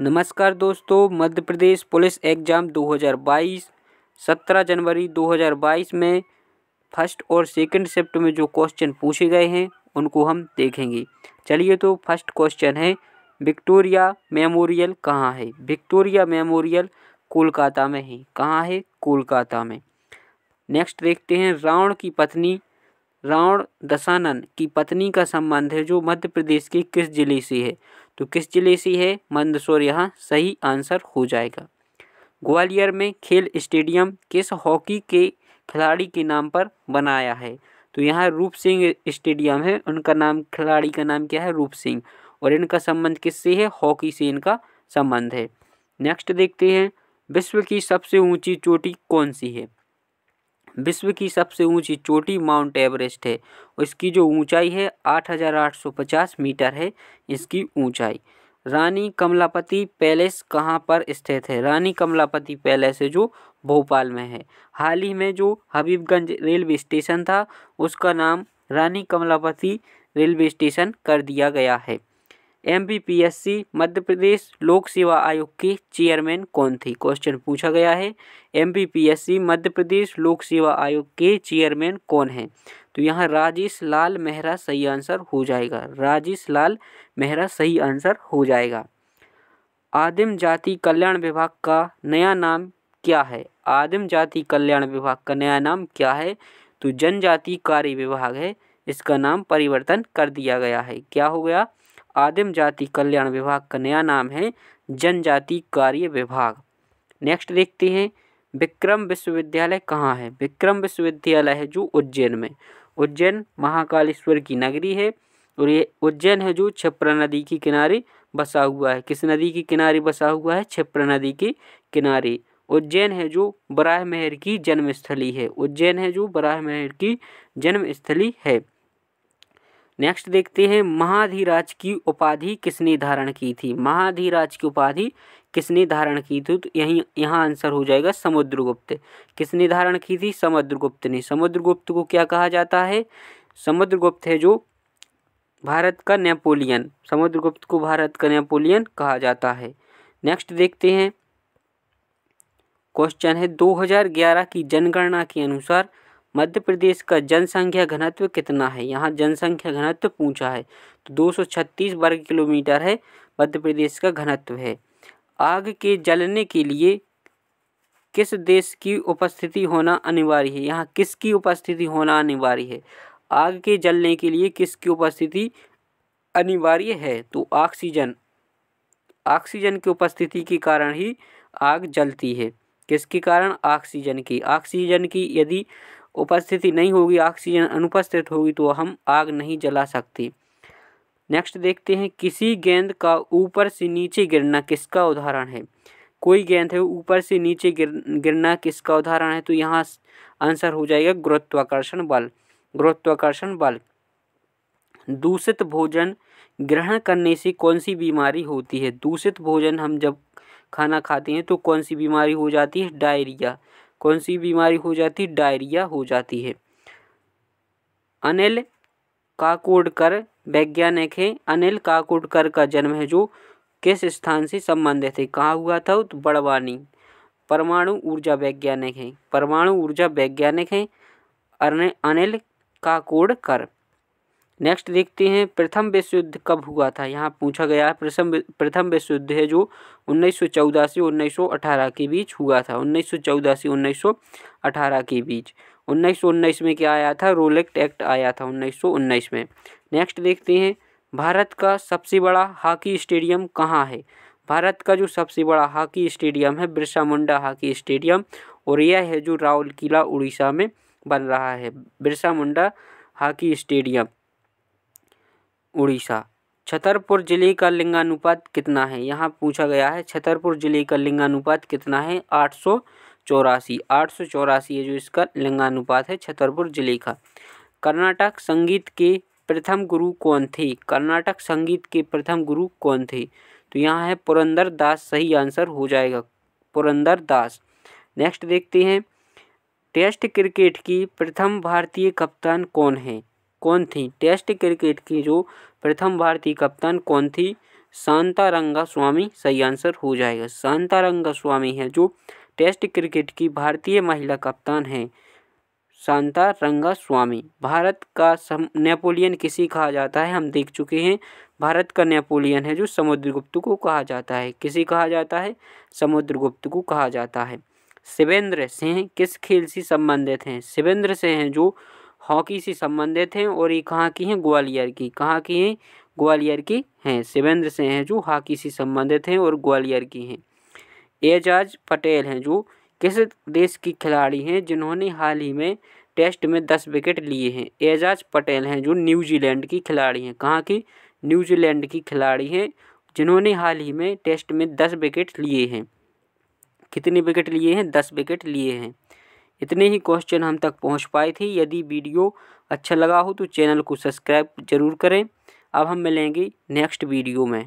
नमस्कार दोस्तों मध्य प्रदेश police exam 2022 17 जनवरी 2022 में फर्स्ट और सेकंड शिफ्ट में जो क्वेश्चन पूछे गए हैं उनको हम देखेंगे चलिए तो फर्स्ट क्वेश्चन है विक्टोरिया मेमोरियल कहाँ है विक्टोरिया मेमोरियल कोलकाता में है कहाँ है कोलकाता में नेक्स्ट देखते हैं रावण की पत्नी रावण दशानन की पत्नी का संबंध है जो मध्य प्रदेश के किस जिले से है तो किस जिले से है मंदसौर यहाँ सही आंसर हो जाएगा ग्वालियर में खेल स्टेडियम किस हॉकी के खिलाड़ी के नाम पर बनाया है तो यहाँ रूप सिंह स्टेडियम है उनका नाम खिलाड़ी का नाम क्या है रूप सिंह और इनका संबंध किससे है हॉकी से इनका संबंध है नेक्स्ट देखते हैं विश्व की सबसे ऊंची चोटी कौन सी है विश्व की सबसे ऊंची चोटी माउंट एवरेस्ट है इसकी जो ऊंचाई है 8,850 मीटर है इसकी ऊंचाई रानी कमलापति पैलेस कहाँ पर स्थित है रानी कमलापति पैलेस है जो भोपाल में है हाल ही में जो हबीबगंज रेलवे स्टेशन था उसका नाम रानी कमलापति रेलवे स्टेशन कर दिया गया है एम मध्य प्रदेश लोक सेवा आयोग की चेयरमैन कौन थी क्वेश्चन पूछा गया है एम मध्य प्रदेश लोक सेवा आयोग के चेयरमैन कौन है तो यहाँ राजेश लाल मेहरा सही आंसर हो जाएगा राजेश लाल मेहरा सही आंसर हो जाएगा आदिम जाति कल्याण विभाग का नया नाम क्या है आदिम जाति कल्याण विभाग का नया नाम क्या है तो जनजाति कार्य विभाग है इसका नाम परिवर्तन कर दिया गया है क्या हो गया आदिम जाति कल्याण विभाग का नया नाम है जनजाति कार्य विभाग नेक्स्ट देखते हैं विक्रम विश्वविद्यालय कहाँ है विक्रम विश्वविद्यालय है जो उज्जैन में उज्जैन महाकालेश्वर की नगरी है और ये उज्जैन है जो छिप्रा नदी के किनारे बसा हुआ है किस नदी के किनारे बसा हुआ है छिप्रा नदी के किनारे उज्जैन है जो बराह मेहर की जन्मस्थली है उज्जैन है जो बराह मेहर की जन्मस्थली है नेक्स्ट देखते हैं महाधिराज की उपाधि किसने धारण की थी महाधिराज की उपाधि किसने धारण की थी तो यहीं यहाँ आंसर हो जाएगा समुद्रगुप्त किसने धारण की थी समुद्रगुप्त ने समुद्रगुप्त को क्या कहा जाता है समुद्रगुप्त है जो भारत का नेपोलियन समुद्रगुप्त को भारत का नेपोलियन कहा जाता है नेक्स्ट देखते हैं क्वेश्चन है 2011 की जनगणना के अनुसार मध्य प्रदेश का जनसंख्या घनत्व कितना है यहाँ जनसंख्या घनत्व पूछा है तो 236 वर्ग किलोमीटर है मध्य प्रदेश का घनत्व है आग के जलने के लिए किस देश की उपस्थिति होना अनिवार्य है यहाँ किसकी उपस्थिति होना अनिवार्य है आग के जलने के लिए किसकी उपस्थिति अनिवार्य है तो ऑक्सीजन ऑक्सीजन की उपस्थिति के कारण ही आग जलती है किसके कारण ऑक्सीजन की ऑक्सीजन की यदि उपस्थिति नहीं होगी ऑक्सीजन अनुपस्थित होगी तो हम आग नहीं जला सकते नेक्स्ट देखते हैं किसी गेंद का ऊपर से नीचे गिरना किसका उदाहरण है कोई गेंद है ऊपर से नीचे गिर गिरना किसका उदाहरण है तो यहाँ आंसर हो जाएगा गुरुत्वाकर्षण बल गुरुत्वाकर्षण बल दूषित भोजन ग्रहण करने से कौन सी बीमारी होती है दूषित भोजन हम जब खाना खाते हैं तो कौन सी बीमारी हो जाती है डायरिया कौन सी बीमारी हो जाती डायरिया हो जाती है अनिल काकोडकर वैज्ञानिक है अनिल काकोडकर का जन्म है जो किस स्थान से संबंधित है कहाँ हुआ था तो बड़वानी परमाणु ऊर्जा वैज्ञानिक है परमाणु ऊर्जा वैज्ञानिक है अनिल काकोडकर नेक्स्ट देखते हैं प्रथम विश्व युद्ध कब हुआ था यहाँ पूछा गया है प्रथम प्रथम विश्व युद्ध है जो 1914 से 1918 के बीच हुआ था 1914 से 1918 के बीच 1919 में क्या आया था रोलेक्ट एक्ट आया था 1919 में नेक्स्ट देखते हैं भारत का सबसे बड़ा हॉकी स्टेडियम कहाँ है भारत का जो सबसे बड़ा हॉकी स्टेडियम है बिरसा मुंडा हॉकी स्टेडियम और यह है जो राउल किला उड़ीसा में बन रहा है बिरसा मुंडा हॉकी स्टेडियम उड़ीसा छतरपुर ज़िले का लिंगानुपात कितना है यहाँ पूछा गया है छतरपुर ज़िले का लिंगानुपात कितना है आठ सौ चौरासी आठ सौ चौरासी है जो इसका लिंगानुपात है छतरपुर ज़िले का कर्नाटक संगीत के प्रथम गुरु कौन थे कर्नाटक संगीत के प्रथम गुरु कौन थे तो यहाँ है पुरंदर दास सही आंसर हो जाएगा पुरंदर दास नेक्स्ट देखते हैं टेस्ट क्रिकेट की प्रथम भारतीय कप्तान कौन है कौन थी टेस्ट क्रिकेट की जो प्रथम भारतीय कप्तान कौन थी शांतारंगा स्वामी सही आंसर हो जाएगा शांतारंगा स्वामी है जो टेस्ट क्रिकेट की भारतीय महिला कप्तान है शांतारंगा स्वामी भारत का नेपोलियन किसी कहा जाता है हम देख चुके हैं भारत का नेपोलियन है जो समुद्रगुप्त को कहा जाता है किसी कहा जाता है समुद्रगुप्त को कहा जाता है शिवेंद्र सिंह किस खेल से संबंधित हैं शिवेंद्र सिंह जो हॉकी से संबंधित हैं और ये कहाँ की हैं ग्वालियर की कहाँ की हैं ग्वालियर की हैं शिवेंद्र सिंह हैं जो हॉकी से संबंधित हैं और ग्वालियर की हैं एजाज पटेल हैं जो किस देश की खिलाड़ी हैं जिन्होंने हाल ही में टेस्ट में दस विकेट लिए हैं एजाज पटेल हैं जो न्यूजीलैंड की खिलाड़ी हैं कहाँ की न्यूजीलैंड की खिलाड़ी हैं जिन्होंने हाल ही में टेस्ट में दस विकेट लिए हैं कितने विकेट लिए हैं दस विकेट लिए हैं इतने ही क्वेश्चन हम तक पहुंच पाए थे यदि वीडियो अच्छा लगा हो तो चैनल को सब्सक्राइब जरूर करें अब हम मिलेंगे नेक्स्ट वीडियो में